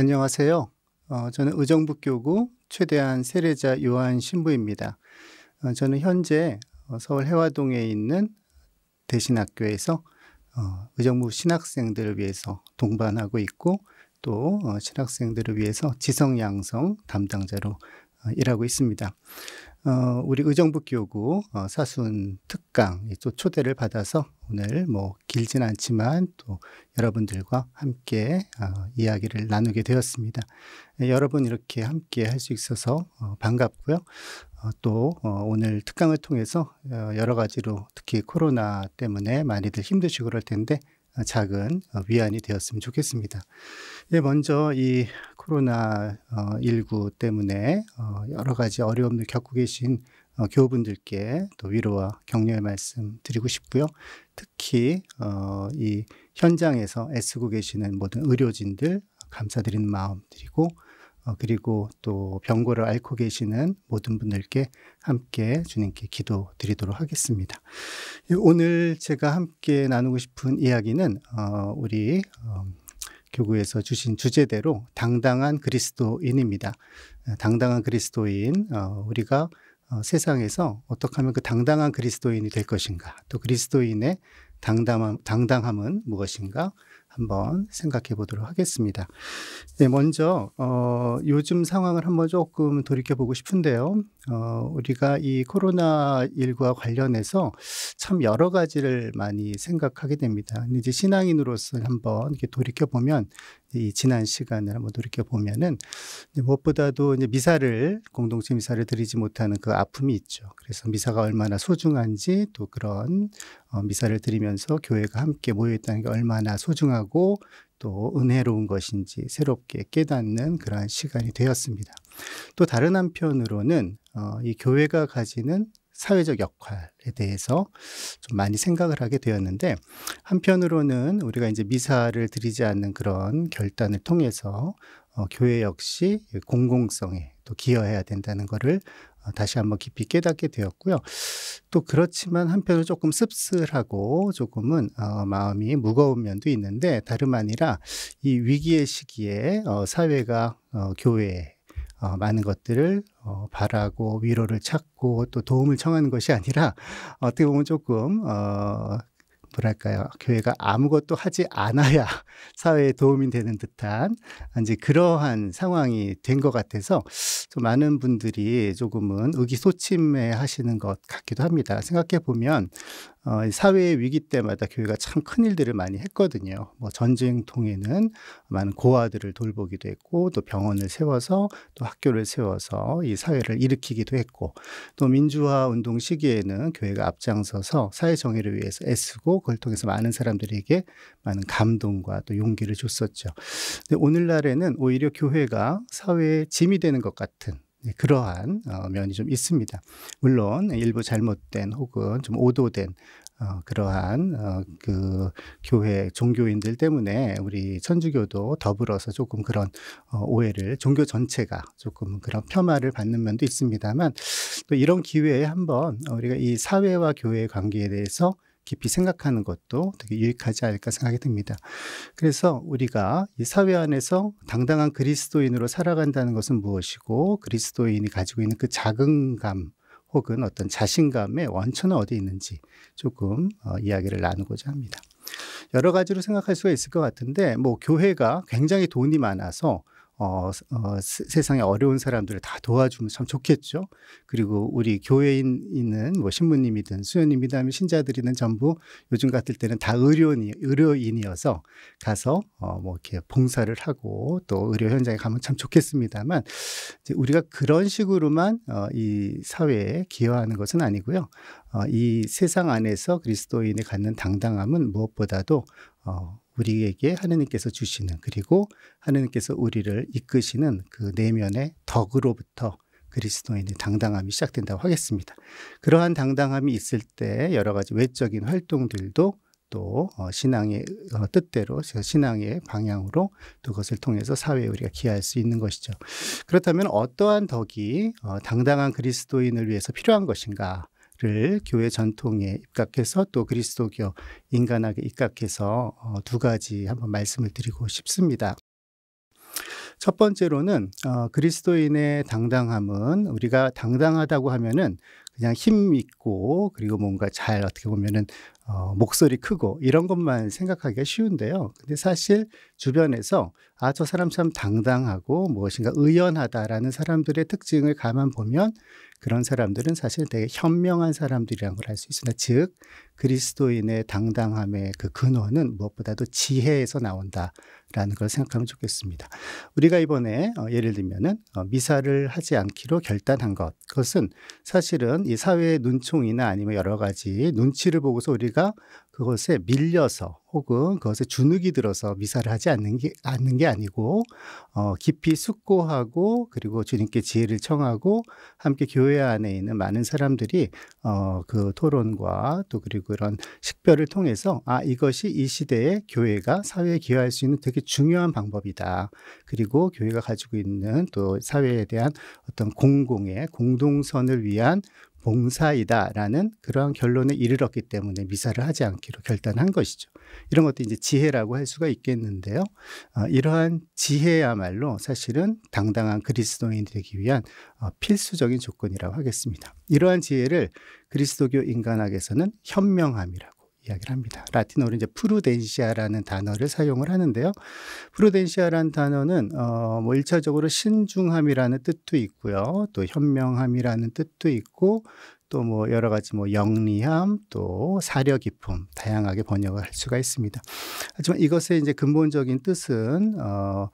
안녕하세요. 어, 저는 의정부교구 최대한 세례자 요한 신부입니다. 어, 저는 현재 어, 서울 해화동에 있는 대신학교에서 어, 의정부 신학생들을 위해서 동반하고 있고 또 어, 신학생들을 위해서 지성양성 담당자로 어, 일하고 있습니다. 어, 우리 의정부 교구 어, 사순 특강 또 초대를 받아서 오늘 뭐 길진 않지만 또 여러분들과 함께 어, 이야기를 나누게 되었습니다. 예, 여러분 이렇게 함께 할 수 있어서 어, 반갑고요. 어, 또 어, 오늘 특강을 통해서 어, 여러 가지로 특히 코로나 때문에 많이들 힘드시고 그럴 텐데 어, 작은 어, 위안이 되었으면 좋겠습니다. 예, 먼저 이 코로나 19 어, 때문에 어, 여러 가지 어려움을 겪고 계신 어, 교우분들께 또 위로와 격려의 말씀 드리고 싶고요. 특히 이 현장에서 애쓰고 계시는 모든 의료진들 감사드리는 마음 드리고 그리고 또 병고를 앓고 계시는 모든 분들께 함께 주님께 기도 드리도록 하겠습니다. 오늘 제가 함께 나누고 싶은 이야기는 우리 교구에서 주신 주제대로 당당한 그리스도인입니다. 어, 당당한 그리스도인 어, 우리가 어, 세상에서 어떻게 하면 그 당당한 그리스도인이 될 것인가 또 그리스도인의 당당함, 당당함은 무엇인가 한번 생각해 보도록 하겠습니다. 네, 먼저 어, 요즘 상황을 한번 조금 돌이켜 보고 싶은데요. 어, 우리가 이 코로나19와 관련해서 참 여러 가지를 많이 생각하게 됩니다. 이제 신앙인으로서 한번 이렇게 돌이켜보면, 이 지난 시간을 한번 돌이켜보면은, 무엇보다도 이제 미사를, 공동체 미사를 드리지 못하는 그 아픔이 있죠. 그래서 미사가 얼마나 소중한지 또 그런 어, 미사를 드리면서 교회가 함께 모여있다는 게 얼마나 소중하고 또 은혜로운 것인지 새롭게 깨닫는 그러한 시간이 되었습니다. 또 다른 한편으로는 어, 이 교회가 가지는 사회적 역할에 대해서 좀 많이 생각을 하게 되었는데 한편으로는 우리가 이제 미사를 드리지 않는 그런 결단을 통해서 어, 교회 역시 공공성에 또 기여해야 된다는 거를 어, 다시 한번 깊이 깨닫게 되었고요. 또 그렇지만 한편으로 조금 씁쓸하고 조금은 어, 마음이 무거운 면도 있는데 다름 아니라 이 위기의 시기에 어, 사회가 어, 교회에 어, 많은 것들을 어, 바라고 위로를 찾고 또 도움을 청하는 것이 아니라 어떻게 보면 조금 어, 뭐랄까요 교회가 아무것도 하지 않아야 사회에 도움이 되는 듯한 이제 그러한 상황이 된 것 같아서 좀 많은 분들이 조금은 의기소침해 하시는 것 같기도 합니다. 생각해 보면 어, 사회의 위기 때마다 교회가 참 큰 일들을 많이 했거든요. 뭐 전쟁 통에는 많은 고아들을 돌보기도 했고 또 병원을 세워서 또 학교를 세워서 이 사회를 일으키기도 했고 또 민주화 운동 시기에는 교회가 앞장서서 사회 정의를 위해서 애쓰고 그걸 통해서 많은 사람들에게 많은 감동과 또 용기를 줬었죠. 근데 오늘날에는 오히려 교회가 사회의 짐이 되는 것 같은 네, 그러한 어, 면이 좀 있습니다. 물론 일부 잘못된 혹은 좀 오도된 어, 그러한 어, 그 교회 종교인들 때문에 우리 천주교도 더불어서 조금 그런 어, 오해를 종교 전체가 조금 그런 폄하를 받는 면도 있습니다만 또 이런 기회에 한번 우리가 이 사회와 교회의 관계에 대해서 깊이 생각하는 것도 되게 유익하지 않을까 생각이 듭니다. 그래서 우리가 이 사회 안에서 당당한 그리스도인으로 살아간다는 것은 무엇이고 그리스도인이 가지고 있는 그 자긍감 혹은 어떤 자신감의 원천은 어디 있는지 조금 어, 이야기를 나누고자 합니다. 여러 가지로 생각할 수가 있을 것 같은데 뭐 교회가 굉장히 돈이 많아서 어, 어, 세상에 어려운 사람들을 다 도와주면 참 좋겠죠. 그리고 우리 교회에 있는 뭐 신부님이든 수녀님이든 신자들이든 전부 요즘 같을 때는 다 의료인, 의료인이어서 가서 어, 뭐 이렇게 봉사를 하고 또 의료 현장에 가면 참 좋겠습니다만 이제 우리가 그런 식으로만 어, 이 사회에 기여하는 것은 아니고요. 어, 이 세상 안에서 그리스도인이 갖는 당당함은 무엇보다도 어, 우리에게 하느님께서 주시는 그리고 하느님께서 우리를 이끄시는 그 내면의 덕으로부터 그리스도인의 당당함이 시작된다고 하겠습니다. 그러한 당당함이 있을 때 여러 가지 외적인 활동들도 또 어, 신앙의 어, 뜻대로 신앙의 방향으로 그것을 통해서 사회에 우리가 기여할 수 있는 것이죠. 그렇다면 어떠한 덕이 어, 당당한 그리스도인을 위해서 필요한 것인가? 를 교회 전통에 입각해서 또 그리스도교 인간학에 입각해서 어, 두 가지 한번 말씀을 드리고 싶습니다. 첫 번째로는 어, 그리스도인의 당당함은 우리가 당당하다고 하면은 그냥 힘 있고 그리고 뭔가 잘 어떻게 보면은 어, 목소리 크고 이런 것만 생각하기가 쉬운데요. 근데 사실 주변에서 아, 저 사람 참 당당하고 무엇인가 의연하다라는 사람들의 특징을 가만 보면 그런 사람들은 사실 되게 현명한 사람들이란 걸 알 수 있습니다. 즉, 그리스도인의 당당함의 그 근원은 무엇보다도 지혜에서 나온다라는 걸 생각하면 좋겠습니다. 우리가 이번에 어, 예를 들면은 어, 미사를 하지 않기로 결단한 것. 그것은 사실은 이 사회의 눈총이나 아니면 여러 가지 눈치를 보고서 우리가 그것에 밀려서 혹은 그것에 주눅이 들어서 미사를 하지 않는 게, 않는 게 아니고 어, 깊이 숙고하고 그리고 주님께 지혜를 청하고 함께 교회 안에 있는 많은 사람들이 어, 그 토론과 또 그리고 이런 식별을 통해서 아 이것이 이 시대에 교회가 사회에 기여할 수 있는 되게 중요한 방법이다. 그리고 교회가 가지고 있는 또 사회에 대한 어떤 공공의 공동선을 위한 봉사이다라는 그러한 결론에 이르렀기 때문에 미사를 하지 않기로 결단한 것이죠. 이런 것도 이제 지혜라고 할 수가 있겠는데요. 어, 이러한 지혜야말로 사실은 당당한 그리스도인 되기 위한 어, 필수적인 조건이라고 하겠습니다. 이러한 지혜를 그리스도교 인간학에서는 현명함이라고 이야기를 합니다. 라틴어로 이제 프루덴시아라는 단어를 사용을 하는데요. 프루덴시아라는 단어는 어뭐 일차적으로 신중함이라는 뜻도 있고요. 또 현명함이라는 뜻도 있고 또 뭐 여러 가지 뭐 영리함 또 사려 깊음 다양하게 번역을 할 수가 있습니다. 하지만 이것의 이제 근본적인 뜻은 어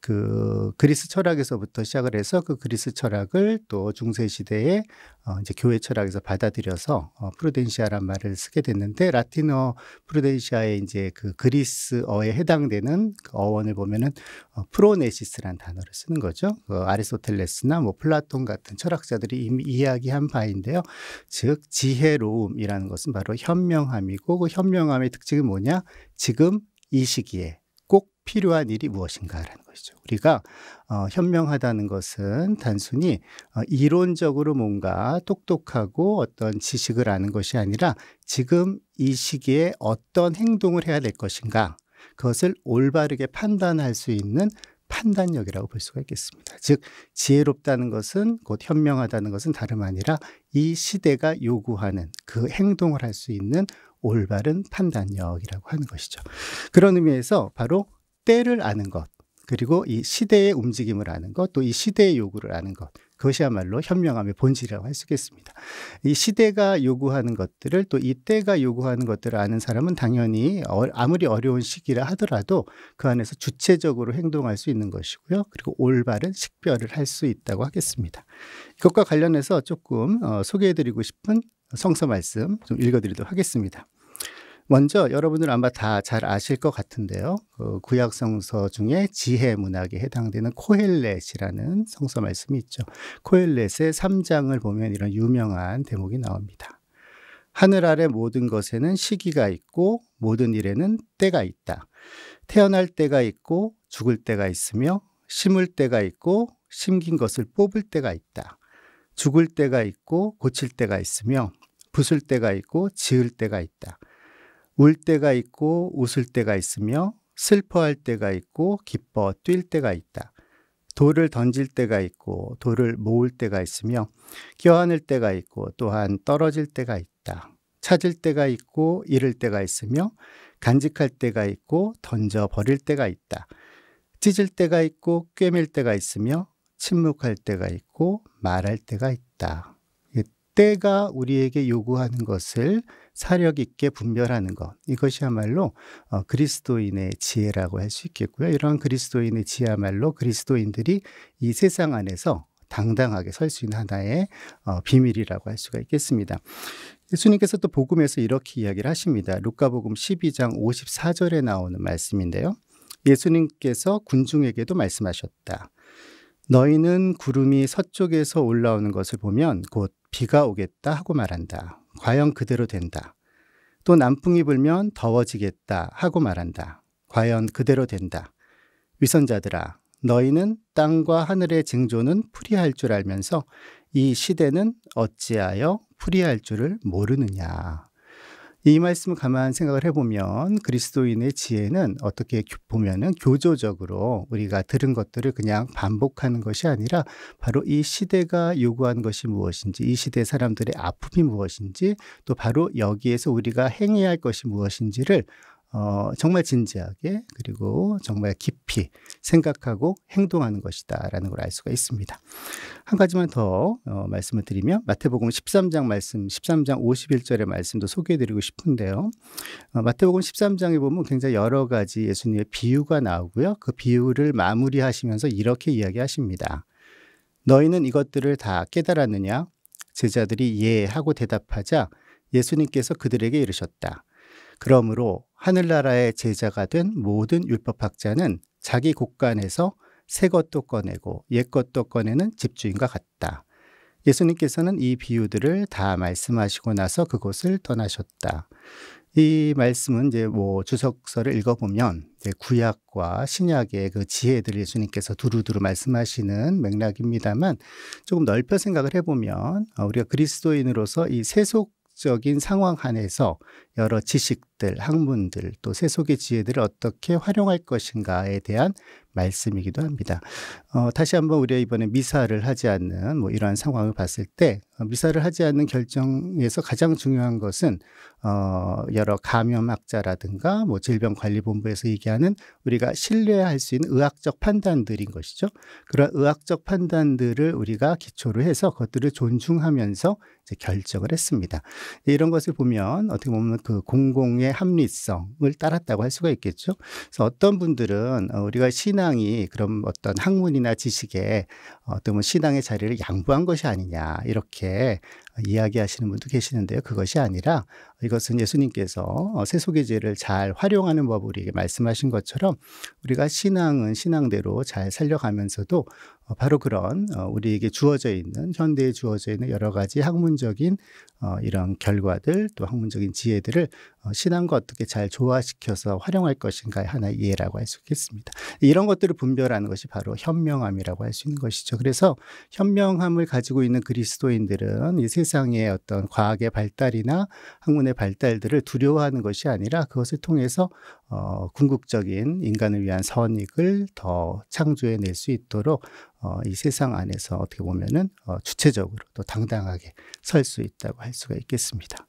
그 그리스 철학에서부터 시작을 해서 그 그리스 철학을 또 중세 시대에어 이제 교회 철학에서 받아들여서 어 프루덴시아란 말을 쓰게 됐는데 라틴어 프루덴시아의 이제 그 그리스어에 해당되는 그 어원을 보면은 어프로네시스란 단어를 쓰는 거죠. 그 아리스토텔레스나 뭐 플라톤 같은 철학자들이 이미 이야기한 바인데요. 즉 지혜로움이라는 것은 바로 현명함이고 그 현명함의 특징이 뭐냐? 지금 이 시기에 필요한 일이 무엇인가라는 것이죠. 우리가 어, 현명하다는 것은 단순히 어, 이론적으로 뭔가 똑똑하고 어떤 지식을 아는 것이 아니라 지금 이 시기에 어떤 행동을 해야 될 것인가 그것을 올바르게 판단할 수 있는 판단력이라고 볼 수가 있겠습니다. 즉 지혜롭다는 것은 곧 현명하다는 것은 다름 아니라 이 시대가 요구하는 그 행동을 할 수 있는 올바른 판단력이라고 하는 것이죠. 그런 의미에서 바로 때를 아는 것, 그리고 이 시대의 움직임을 아는 것, 또 이 시대의 요구를 아는 것, 그것이야말로 현명함의 본질이라고 할 수 있겠습니다. 이 시대가 요구하는 것들을 또 이 때가 요구하는 것들을 아는 사람은 당연히 어, 아무리 어려운 시기라 하더라도 그 안에서 주체적으로 행동할 수 있는 것이고요. 그리고 올바른 식별을 할 수 있다고 하겠습니다. 이것과 관련해서 조금 어, 소개해드리고 싶은 성서 말씀 좀 읽어드리도록 하겠습니다. 먼저 여러분들 아마 다 잘 아실 것 같은데요. 그 구약 성서 중에 지혜 문학에 해당되는 코헬렛이라는 성서 말씀이 있죠. 코헬렛의 3장을 보면 이런 유명한 대목이 나옵니다. 하늘 아래 모든 것에는 시기가 있고 모든 일에는 때가 있다. 태어날 때가 있고 죽을 때가 있으며 심을 때가 있고 심긴 것을 뽑을 때가 있다. 죽을 때가 있고 고칠 때가 있으며 부술 때가 있고 지을 때가 있다. 울 때가 있고 웃을 때가 있으며 슬퍼할 때가 있고 기뻐 뛸 때가 있다. 돌을 던질 때가 있고 돌을 모을 때가 있으며 껴안을 때가 있고 또한 떨어질 때가 있다. 찾을 때가 있고 잃을 때가 있으며 간직할 때가 있고 던져 버릴 때가 있다. 찢을 때가 있고 꿰맬 때가 있으며 침묵할 때가 있고 말할 때가 있다. 때가 우리에게 요구하는 것을 사력 있게 분별하는 것 이것이야말로 어, 그리스도인의 지혜라고 할 수 있겠고요. 이러한 그리스도인의 지혜야말로 그리스도인들이 이 세상 안에서 당당하게 설 수 있는 하나의 어, 비밀이라고 할 수가 있겠습니다. 예수님께서 또 복음에서 이렇게 이야기를 하십니다. 루카복음 12장 54절에 나오는 말씀인데요. 예수님께서 군중에게도 말씀하셨다. 너희는 구름이 서쪽에서 올라오는 것을 보면 곧 비가 오겠다 하고 말한다. 과연 그대로 된다. 또 남풍이 불면 더워지겠다 하고 말한다. 과연 그대로 된다. 위선자들아, 너희는 땅과 하늘의 징조는 풀이할 줄 알면서 이 시대는 어찌하여 풀이할 줄을 모르느냐. 이 말씀을 가만 생각을 해보면 그리스도인의 지혜는 어떻게 보면은 교조적으로 우리가 들은 것들을 그냥 반복하는 것이 아니라 바로 이 시대가 요구한 것이 무엇인지 이 시대 사람들의 아픔이 무엇인지 또 바로 여기에서 우리가 행해야 할 것이 무엇인지를 어, 정말 진지하게 그리고 정말 깊이 생각하고 행동하는 것이다라는 걸 알 수가 있습니다. 한 가지만 더 어, 말씀을 드리면 마태복음 13장 말씀 13장 51절의 말씀도 소개해드리고 싶은데요. 어, 마태복음 13장에 보면 굉장히 여러 가지 예수님의 비유가 나오고요. 그 비유를 마무리하시면서 이렇게 이야기하십니다. 너희는 이것들을 다 깨달았느냐? 제자들이 예 하고 대답하자 예수님께서 그들에게 이르셨다. 그러므로 하늘나라의 제자가 된 모든 율법학자는 자기 곳간에서 새 것도 꺼내고 옛 것도 꺼내는 집주인과 같다. 예수님께서는 이 비유들을 다 말씀하시고 나서 그곳을 떠나셨다. 이 말씀은 이제 뭐 주석서를 읽어보면 구약과 신약의 그 지혜들을 예수님께서 두루두루 말씀하시는 맥락입니다만 조금 넓혀 생각을 해보면 어, 우리가 그리스도인으로서 이 세속 적인 상황 안에서 여러 지식들, 학문들, 또 세속의 지혜들을 어떻게 활용할 것인가에 대한 말씀이기도 합니다. 어, 다시 한번 우리가 이번에 미사를 하지 않는 뭐 이러한 상황을 봤을 때 어, 미사를 하지 않는 결정에서 가장 중요한 것은 어, 여러 감염학자라든가 뭐 질병관리본부에서 얘기하는 우리가 신뢰할 수 있는 의학적 판단들인 것이죠. 그런 의학적 판단들을 우리가 기초로 해서 그것들을 존중하면서 결정을 했습니다. 이런 것을 보면 어떻게 보면 그 공공의 합리성을 따랐다고 할 수가 있겠죠. 그래서 어떤 분들은 어, 우리가 신앙이 그런 어떤 학문이나 지식에 어떤 뭐 신앙의 자리를 양보한 것이 아니냐 이렇게 이야기하시는 분도 계시는데요. 그것이 아니라 이것은 예수님께서 어, 세속의죄를 잘 활용하는 법을 우리에게 말씀하신 것처럼 우리가 신앙은 신앙대로 잘 살려가면서도 어, 바로 그런 어, 우리에게 주어져 있는 현대에 주어져 있는 여러 가지 학문적인 이런 결과들 또 학문적인 지혜들을 어, 신앙과 어떻게 잘 조화시켜서 활용할 것인가의 하나의 이해라고 할 수 있겠습니다. 이런 것들을 분별하는 것이 바로 현명함이라고 할 수 있는 것이죠. 그래서 현명함을 가지고 있는 그리스도인들은 이 세상의 어떤 과학의 발달이나 학문의 발달들을 두려워하는 것이 아니라 그것을 통해서 어, 궁극적인 인간을 위한 선익을 더 창조해낼 수 있도록 어, 이 세상 안에서 어떻게 보면은 어, 주체적으로 또 당당하게 설 수 있다고 할 수가 있겠습니다.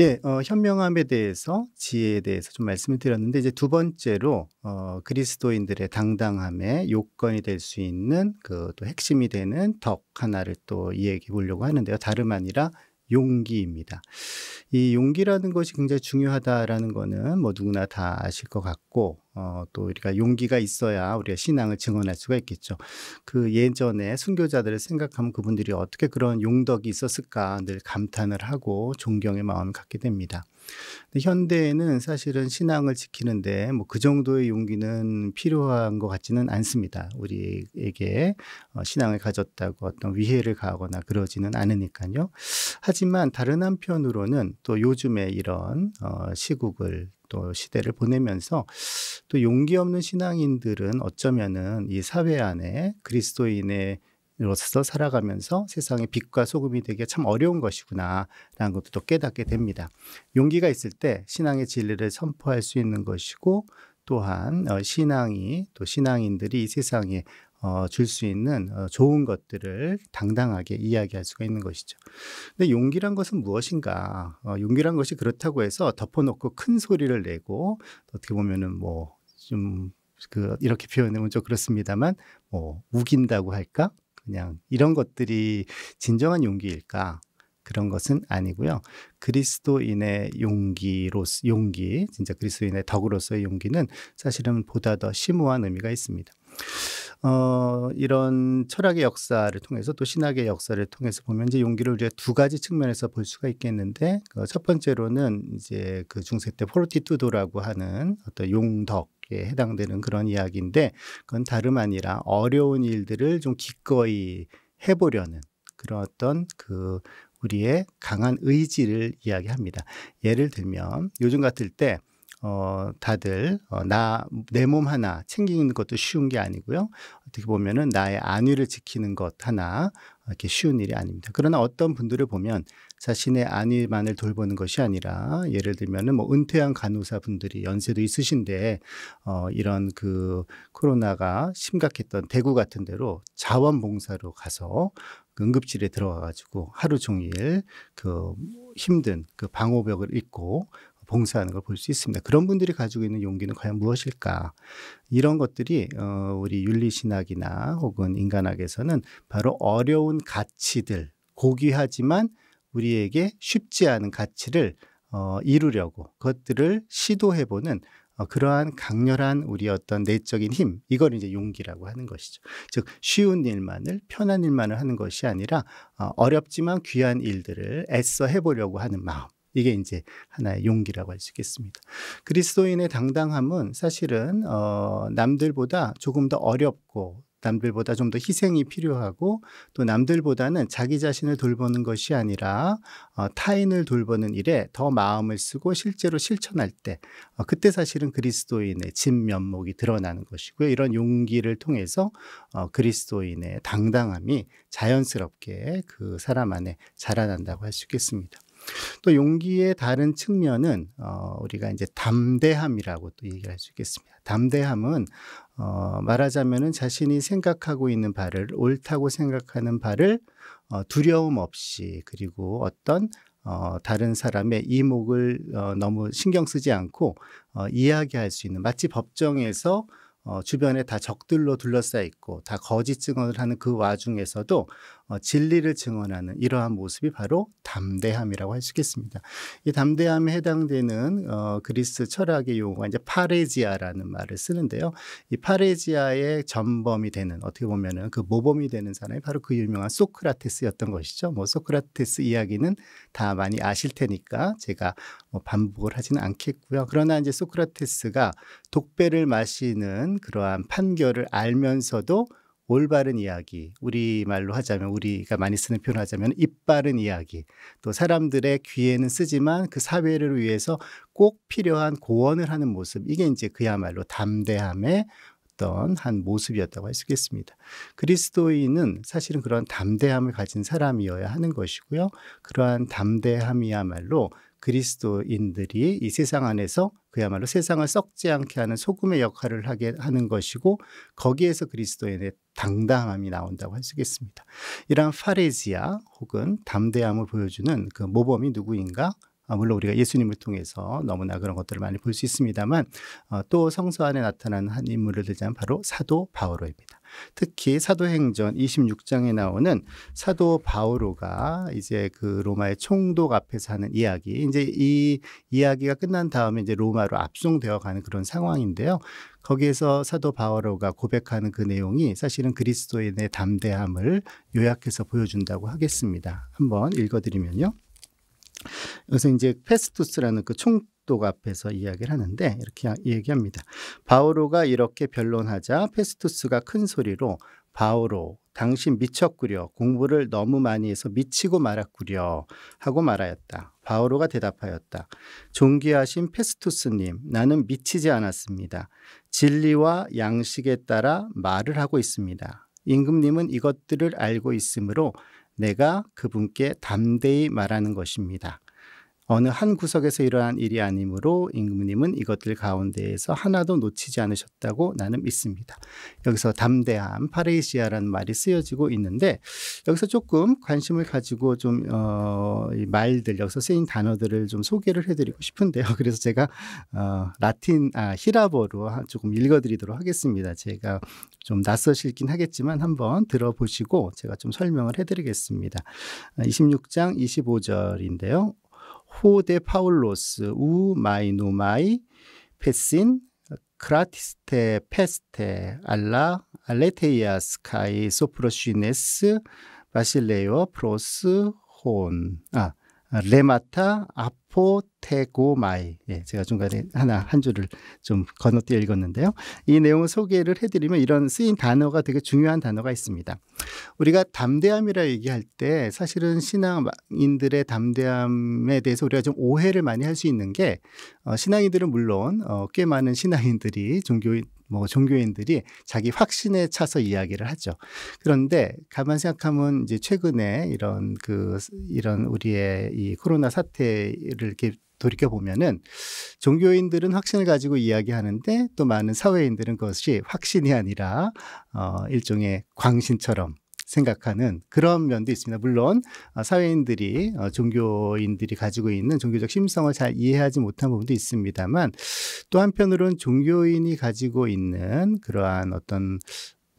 예, 어, 현명함에 대해서 지혜에 대해서 좀 말씀을 드렸는데 이제 두 번째로 어, 그리스도인들의 당당함의 요건이 될 수 있는 그 또 핵심이 되는 덕 하나를 또이야기 보려고 하는데요. 다름 아니라 용기입니다. 이 용기라는 것이 굉장히 중요하다라는 거는 뭐 누구나 다 아실 것 같고 어, 또 우리가 용기가 있어야 우리가 신앙을 증언할 수가 있겠죠. 그 예전에 순교자들을 생각하면 그분들이 어떻게 그런 용덕이 있었을까 늘 감탄을 하고 존경의 마음을 갖게 됩니다. 현대에는 사실은 신앙을 지키는데 뭐 그 정도의 용기는 필요한 것 같지는 않습니다. 우리에게 어, 신앙을 가졌다고 어떤 위해를 가하거나 그러지는 않으니까요. 하지만 다른 한편으로는 또 요즘에 이런 어, 시국을 또 시대를 보내면서 또 용기 없는 신앙인들은 어쩌면은 이 사회 안에 그리스도인의 으로서 살아가면서 세상의 빛과 소금이 되기가 참 어려운 것이구나라는 것도 또 깨닫게 됩니다. 용기가 있을 때 신앙의 진리를 선포할 수 있는 것이고 또한 어, 신앙이 또 신앙인들이 이 세상에 어, 줄수 있는 어, 좋은 것들을 당당하게 이야기할 수가 있는 것이죠. 근데 용기란 것은 무엇인가? 용기란 것이 그렇다고 해서 덮어놓고 큰 소리를 내고 어떻게 보면은 뭐좀 그 이렇게 표현하면 좀 그렇습니다만 뭐 우긴다고 할까 그냥 이런 것들이 진정한 용기일까? 그런 것은 아니고요. 그리스도인의 용기로 용기, 진짜 그리스도인의 덕으로서의 용기는 사실은 보다 더 심오한 의미가 있습니다. 어, 이런 철학의 역사를 통해서 또 신학의 역사를 통해서 보면 이제 용기를 우리가 두 가지 측면에서 볼 수가 있겠는데 그첫 번째로는 이제 그 중세 때 포르티투도라고 하는 어떤 용덕 예, 해당되는 그런 이야기인데 그건 다름 아니라 어려운 일들을 좀 기꺼이 해보려는 그런 어떤 그 우리의 강한 의지를 이야기합니다. 예를 들면 요즘 같을 때 어, 다들, 어, 나, 내 몸 하나 챙기는 것도 쉬운 게 아니고요. 어떻게 보면은 나의 안위를 지키는 것 하나, 이렇게 쉬운 일이 아닙니다. 그러나 어떤 분들을 보면 자신의 안내만을 돌보는 것이 아니라 예를 들면은 뭐 은퇴한 간호사 분들이 연세도 있으신데 어 이런 그 코로나가 심각했던 대구 같은 데로 자원봉사로 가서 응급실에 들어가 가지고 하루 종일 그 힘든 그 방호벽을 입고 봉사하는 걸 볼 수 있습니다. 그런 분들이 가지고 있는 용기는 과연 무엇일까? 이런 것들이 어, 우리 윤리 신학이나 혹은 인간학에서는 바로 어려운 가치들 고귀하지만 우리에게 쉽지 않은 가치를 어, 이루려고 그것들을 시도해보는 어, 그러한 강렬한 우리 어떤 내적인 힘, 이걸 이제 용기라고 하는 것이죠. 즉, 쉬운 일만을, 편한 일만을 하는 것이 아니라, 어, 어렵지만 귀한 일들을 애써 해보려고 하는 마음. 이게 이제 하나의 용기라고 할 수 있겠습니다. 그리스도인의 당당함은 사실은 어, 남들보다 조금 더 어렵고 남들보다 좀 더 희생이 필요하고 또 남들보다는 자기 자신을 돌보는 것이 아니라 어, 타인을 돌보는 일에 더 마음을 쓰고 실제로 실천할 때 어, 그때 사실은 그리스도인의 진면목이 드러나는 것이고요. 이런 용기를 통해서 어, 그리스도인의 당당함이 자연스럽게 그 사람 안에 자라난다고 할 수 있겠습니다. 또 용기의 다른 측면은 어, 우리가 이제 담대함이라고 또 얘기할 수 있겠습니다. 담대함은 어, 말하자면은 자신이 생각하고 있는 바를 옳다고 생각하는 바를 어, 두려움 없이 그리고 어떤 어, 다른 사람의 이목을 어, 너무 신경 쓰지 않고 어, 이야기할 수 있는 마치 법정에서 어, 주변에 다 적들로 둘러싸 있고 다 거짓 증언을 하는 그 와중에서도 어, 진리를 증언하는 이러한 모습이 바로 담대함이라고 할 수 있겠습니다. 이 담대함에 해당되는 어, 그리스 철학의 용어가 이제 파레지아라는 말을 쓰는데요. 이 파레지아의 전범이 되는 어떻게 보면은 그 모범이 되는 사람이 바로 그 유명한 소크라테스였던 것이죠. 뭐 소크라테스 이야기는 다 많이 아실 테니까 제가 뭐 반복을 하지는 않겠고요. 그러나 이제 소크라테스가 독배를 마시는 그러한 판결을 알면서도 올바른 이야기, 우리말로 하자면 우리가 많이 쓰는 표현 하자면 입바른 이야기, 또 사람들의 귀에는 쓰지만 그 사회를 위해서 꼭 필요한 고언을 하는 모습, 이게 이제 그야말로 담대함의 있었던 한 모습이었다고 할 수 있겠습니다. 그리스도인은 사실은 그런 담대함을 가진 사람이어야 하는 것이고요. 그러한 담대함이야말로 그리스도인들이 이 세상 안에서 그야말로 세상을 썩지 않게 하는 소금의 역할을 하게 하는 것이고 거기에서 그리스도인의 당당함이 나온다고 할 수 있겠습니다. 이러한 파레지아 혹은 담대함을 보여주는 그 모범이 누구인가? 아, 물론 우리가 예수님을 통해서 너무나 그런 것들을 많이 볼 수 있습니다만 어, 또 성서 안에 나타나는 한 인물을 들자면 바로 사도 바오로입니다. 특히 사도행전 26장에 나오는 사도 바오로가 이제 그 로마의 총독 앞에서 하는 이야기, 이제 이 이야기가 끝난 다음에 이제 로마로 압송되어 가는 그런 상황인데요. 거기에서 사도 바오로가 고백하는 그 내용이 사실은 그리스도인의 담대함을 요약해서 보여준다고 하겠습니다. 한번 읽어드리면요. 그래서 이제 페스투스라는 그 총독 앞에서 이야기를 하는데 이렇게 얘기합니다. 바오로가 이렇게 변론하자 페스투스가 큰 소리로 바오로 당신 미쳤구려 공부를 너무 많이 해서 미치고 말았구려 하고 말하였다. 바오로가 대답하였다. 존귀하신 페스투스님 나는 미치지 않았습니다. 진리와 양식에 따라 말을 하고 있습니다. 임금님은 이것들을 알고 있으므로 내가 그분께 담대히 말하는 것입니다. 어느 한 구석에서 일어난 일이 아니므로 임금님은 이것들 가운데에서 하나도 놓치지 않으셨다고 나는 믿습니다. 여기서 담대함, 파레이시아라는 말이 쓰여지고 있는데 여기서 조금 관심을 가지고 좀 어, 말들 여기서 쓰인 단어들을 좀 소개를 해드리고 싶은데요. 그래서 제가 어, 라틴 아, 히라보로 조금 읽어드리도록 하겠습니다. 제가 좀 낯서실긴 하겠지만 한번 들어보시고 제가 좀 설명을 해드리겠습니다. 26장 아, 25절인데요. 호데 파울로스 우 마이 노마이 페신 크라티스테 페스테 알라 알레테이아스카이 소프로시네스 바실레오 프로스 혼 아, 레마타 아포테고마이. 예, 제가 중간에 하나 한 줄을 좀 건너뛰어 읽었는데요. 이 내용을 소개를 해드리면 이런 쓰인 단어가 되게 중요한 단어가 있습니다. 우리가 담대함이라 얘기할 때 사실은 신앙인들의 담대함에 대해서 우리가 좀 오해를 많이 할 수 있는 게 어, 신앙인들은 물론 어, 꽤 많은 신앙인들이 종교인 뭐 종교인들이 자기 확신에 차서 이야기를 하죠. 그런데 가만 생각하면 이제 최근에 이런 그 이런 우리의 이 코로나 사태를 이렇게 돌이켜 보면은 종교인들은 확신을 가지고 이야기하는데 또 많은 사회인들은 그것이 확신이 아니라 어 일종의 광신처럼 생각하는 그런 면도 있습니다. 물론 어, 사회인들이 어, 종교인들이 가지고 있는 종교적 심성을 잘 이해하지 못한 부분도 있습니다만 또한편으로는 종교인이 가지고 있는 그러한 어떤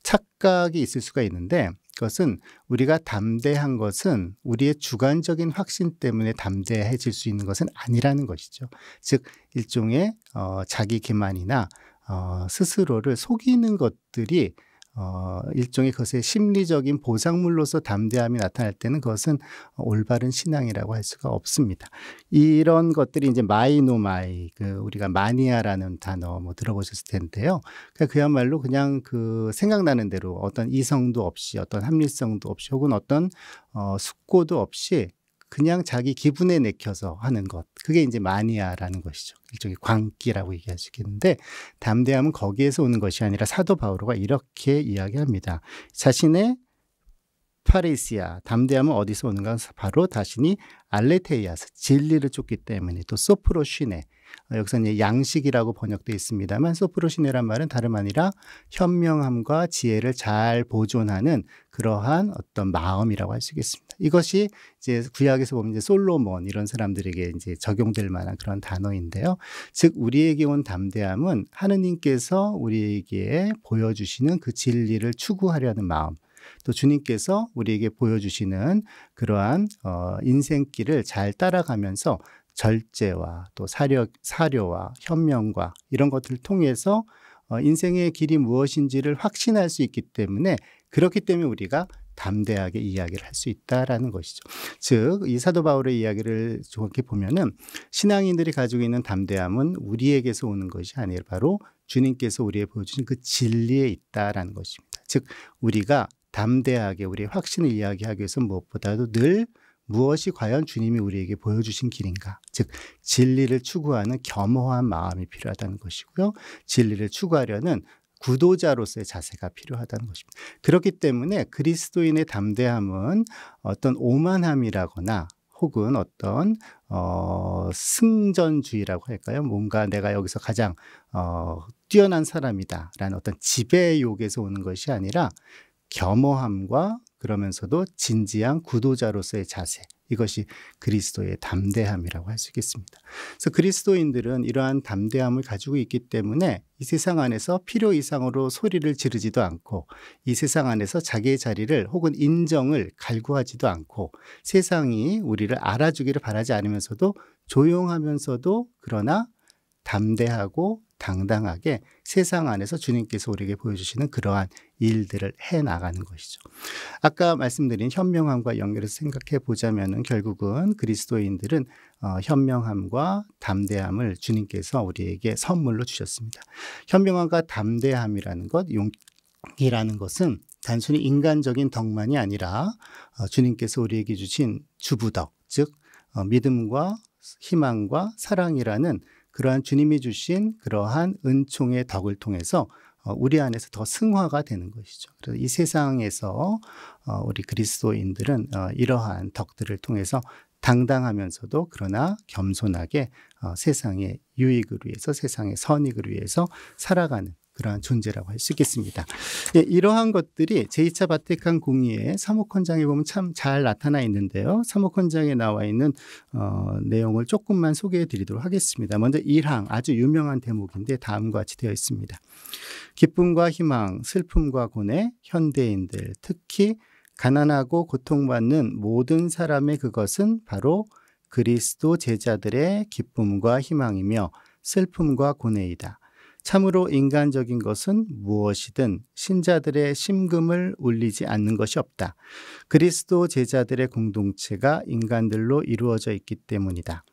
착각이 있을 수가 있는데 것은 우리가 담대한 것은 우리의 주관적인 확신 때문에 담대해질 수 있는 것은 아니라는 것이죠. 즉 일종의 어, 자기 기만이나 어, 스스로를 속이는 것들이 어, 일종의 그것의 심리적인 보상물로서 담대함이 나타날 때는 그것은 올바른 신앙이라고 할 수가 없습니다. 이런 것들이 이제 마이노마이, 그 우리가 마니아라는 단어 뭐 들어보셨을 텐데요. 그러니까 그야말로 그냥 그 생각나는 대로 어떤 이성도 없이 어떤 합리성도 없이 혹은 어떤 어, 숙고도 없이 그냥 자기 기분에 내켜서 하는 것. 그게 이제 마니아라는 것이죠. 일종의 광기라고 얘기할 수 있겠는데, 담대함은 거기에서 오는 것이 아니라 사도 바오로가 이렇게 이야기합니다. 자신의 파리시아, 담대함은 어디서 오는가? 바로 자신이 알레테이아스, 진리를 쫓기 때문에 또 소프로시네, 어, 여기서는 양식이라고 번역되어 있습니다만 소프로시네란 말은 다름 아니라 현명함과 지혜를 잘 보존하는 그러한 어떤 마음이라고 할 수 있겠습니다. 이것이 이제 구약에서 보면 이제 솔로몬 이런 사람들에게 이제 적용될 만한 그런 단어인데요. 즉 우리에게 온 담대함은 하느님께서 우리에게 보여주시는 그 진리를 추구하려는 마음. 또 주님께서 우리에게 보여주시는 그러한 어, 인생길을 잘 따라가면서 절제와 또 사려, 사려와 현명과 이런 것들을 통해서 어, 인생의 길이 무엇인지를 확신할 수 있기 때문에 그렇기 때문에 우리가 담대하게 이야기를 할 수 있다라는 것이죠. 즉, 이 사도 바울의 이야기를 정확히 보면은 신앙인들이 가지고 있는 담대함은 우리에게서 오는 것이 아니라 바로 주님께서 우리에 보여주신 그 진리에 있다라는 것입니다. 즉, 우리가 담대하게 우리의 확신을 이야기하기 위해서 무엇보다도 늘 무엇이 과연 주님이 우리에게 보여주신 길인가? 즉, 진리를 추구하는 겸허한 마음이 필요하다는 것이고요. 진리를 추구하려는 구도자로서의 자세가 필요하다는 것입니다. 그렇기 때문에 그리스도인의 담대함은 어떤 오만함이라거나 혹은 어떤 어, 승전주의라고 할까요? 뭔가 내가 여기서 가장 어, 뛰어난 사람이다라는 어떤 지배욕에서 오는 것이 아니라 겸허함과 그러면서도 진지한 구도자로서의 자세 이것이 그리스도의 담대함이라고 할 수 있겠습니다. 그래서 그리스도인들은 이러한 담대함을 가지고 있기 때문에 이 세상 안에서 필요 이상으로 소리를 지르지도 않고 이 세상 안에서 자기의 자리를 혹은 인정을 갈구하지도 않고 세상이 우리를 알아주기를 바라지 않으면서도 조용하면서도 그러나 담대하고 당당하게 세상 안에서 주님께서 우리에게 보여주시는 그러한 일들을 해 나가는 것이죠. 아까 말씀드린 현명함과 연결해서 생각해 보자면은 결국은 그리스도인들은 어, 현명함과 담대함을 주님께서 우리에게 선물로 주셨습니다. 현명함과 담대함이라는 것, 용기라는 것은 단순히 인간적인 덕만이 아니라 어, 주님께서 우리에게 주신 주부덕, 즉 어, 믿음과 희망과 사랑이라는 그러한 주님이 주신 그러한 은총의 덕을 통해서 어, 우리 안에서 더 승화가 되는 것이죠. 그래서 이 세상에서 어, 우리 그리스도인들은 어, 이러한 덕들을 통해서 당당하면서도 그러나 겸손하게 세상의 유익을 위해서 세상의 선익을 위해서 살아가는 그러한 존재라고 할 수 있겠습니다. 예, 이러한 것들이 제2차 바티칸 공의의 3호 헌장에 보면 참 잘 나타나 있는데요. 3호 헌장에 나와 있는 어, 내용을 조금만 소개해 드리도록 하겠습니다. 먼저 1항 아주 유명한 대목인데 다음과 같이 되어 있습니다. 기쁨과 희망, 슬픔과 고뇌, 현대인들 특히 가난하고 고통받는 모든 사람의 그것은 바로 그리스도 제자들의 기쁨과 희망이며 슬픔과 고뇌이다. 참으로 인간적인 것은 무엇이든 신자들의 심금을 울리지 않는 것이 없다. 그리스도 제자들의 공동체가 인간들로 이루어져 있기 때문이다.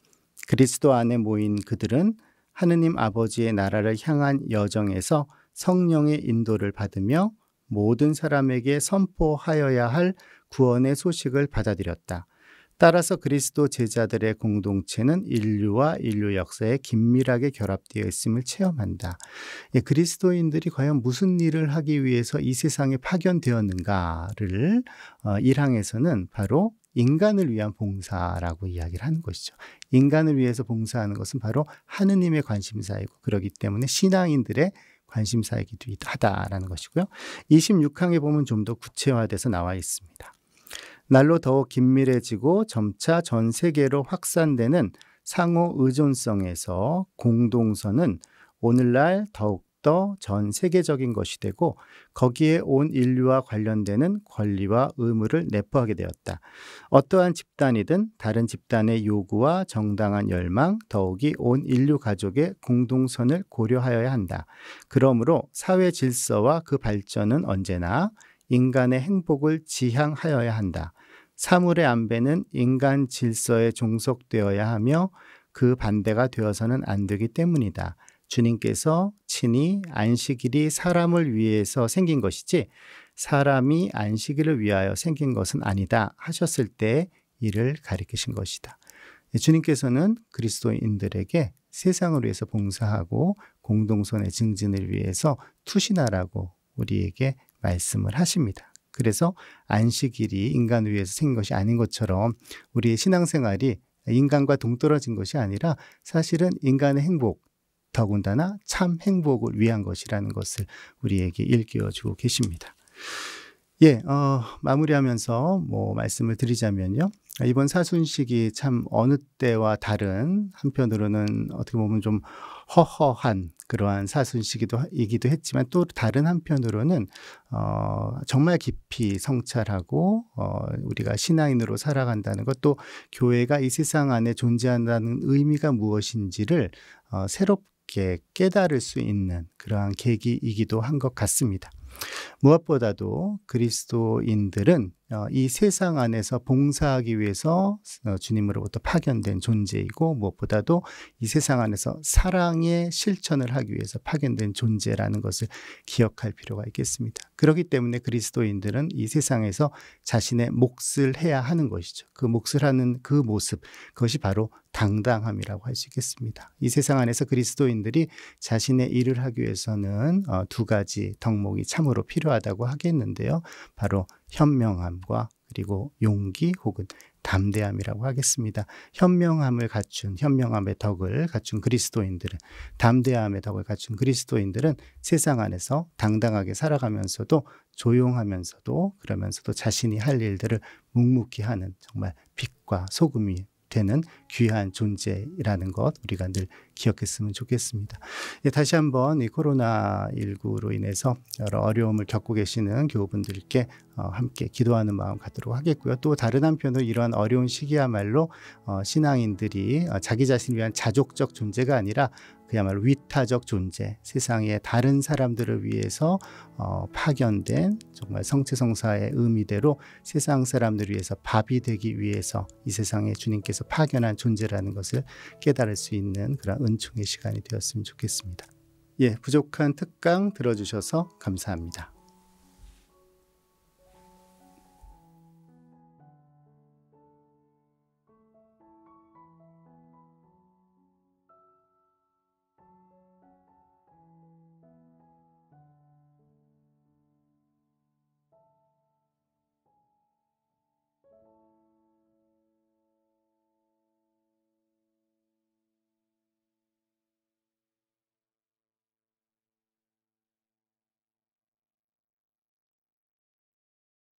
그리스도 안에 모인 그들은 하느님 아버지의 나라를 향한 여정에서 성령의 인도를 받으며 모든 사람에게 선포하여야 할 구원의 소식을 받아들였다. 따라서 그리스도 제자들의 공동체는 인류와 인류 역사에 긴밀하게 결합되어 있음을 체험한다. 예, 그리스도인들이 과연 무슨 일을 하기 위해서 이 세상에 파견되었는가를 어, 1항에서는 바로 인간을 위한 봉사라고 이야기를 하는 것이죠. 인간을 위해서 봉사하는 것은 바로 하느님의 관심사이고 그렇기 때문에 신앙인들의 관심사이기도 하다라는 것이고요. 26항에 보면 좀 더 구체화돼서 나와 있습니다. 날로 더욱 긴밀해지고 점차 전 세계로 확산되는 상호 의존성에서 공동선은 오늘날 더욱더 전 세계적인 것이 되고 거기에 온 인류와 관련되는 권리와 의무를 내포하게 되었다. 어떠한 집단이든 다른 집단의 요구와 정당한 열망, 더욱이 온 인류 가족의 공동선을 고려하여야 한다. 그러므로 사회 질서와 그 발전은 언제나 인간의 행복을 지향하여야 한다. 사물의 안배는 인간 질서에 종속되어야 하며 그 반대가 되어서는 안 되기 때문이다. 주님께서 친히 안식일이 사람을 위해서 생긴 것이지 사람이 안식일을 위하여 생긴 것은 아니다 하셨을 때 이를 가리키신 것이다. 예, 주님께서는 그리스도인들에게 세상을 위해서 봉사하고 공동선의 증진을 위해서 투신하라고 우리에게 말씀을 하십니다. 그래서 안식일이 인간 위에서 생긴 것이 아닌 것처럼 우리의 신앙생활이 인간과 동떨어진 것이 아니라 사실은 인간의 행복, 더군다나 참 행복을 위한 것이라는 것을 우리에게 일깨워주고 계십니다. 예, 어, 마무리하면서 뭐 말씀을 드리자면요. 아, 이번 사순식이 참 어느 때와 다른 한편으로는 어떻게 보면 좀 허허한 그러한 사순식이기도 했지만 또 다른 한편으로는 어, 정말 깊이 성찰하고 어, 우리가 신앙인으로 살아간다는 것 또 교회가 이 세상 안에 존재한다는 의미가 무엇인지를 어, 새롭게 깨달을 수 있는 그러한 계기이기도 한 것 같습니다. 무엇보다도 그리스도인들은 어, 이 세상 안에서 봉사하기 위해서 어, 주님으로부터 파견된 존재이고 무엇보다도 이 세상 안에서 사랑의 실천을 하기 위해서 파견된 존재라는 것을 기억할 필요가 있겠습니다. 그렇기 때문에 그리스도인들은 이 세상에서 자신의 몫을 해야 하는 것이죠. 그 몫을 하는 그 모습 그것이 바로 당당함이라고 할 수 있겠습니다. 이 세상 안에서 그리스도인들이 자신의 일을 하기 위해서는 어, 두 가지 덕목이 참으로 필요하다고 하겠는데요. 바로 현명함과 그리고 용기 혹은 담대함이라고 하겠습니다. 현명함을 갖춘 현명함의 덕을 갖춘 그리스도인들은 담대함의 덕을 갖춘 그리스도인들은 세상 안에서 당당하게 살아가면서도 조용하면서도 그러면서도 자신이 할 일들을 묵묵히 하는 정말 빛과 소금이 되는 귀한 존재라는 것 우리가 늘 기억했으면 좋겠습니다. 예, 다시 한번 이 코로나19로 인해서 여러 어려움을 겪고 계시는 교우분들께 어, 함께 기도하는 마음 갖도록 하겠고요. 또 다른 한편으로 이러한 어려운 시기야말로 어, 신앙인들이 어, 자기 자신을 위한 자족적 존재가 아니라 그야말로 위타적 존재, 세상의 다른 사람들을 위해서 어, 파견된 정말 성체성사의 의미대로 세상 사람들을 위해서 밥이 되기 위해서 이 세상에 주님께서 파견한 존재라는 것을 깨달을 수 있는 그런 은총의 시간이 되었으면 좋겠습니다. 예, 부족한 특강 들어주셔서 감사합니다.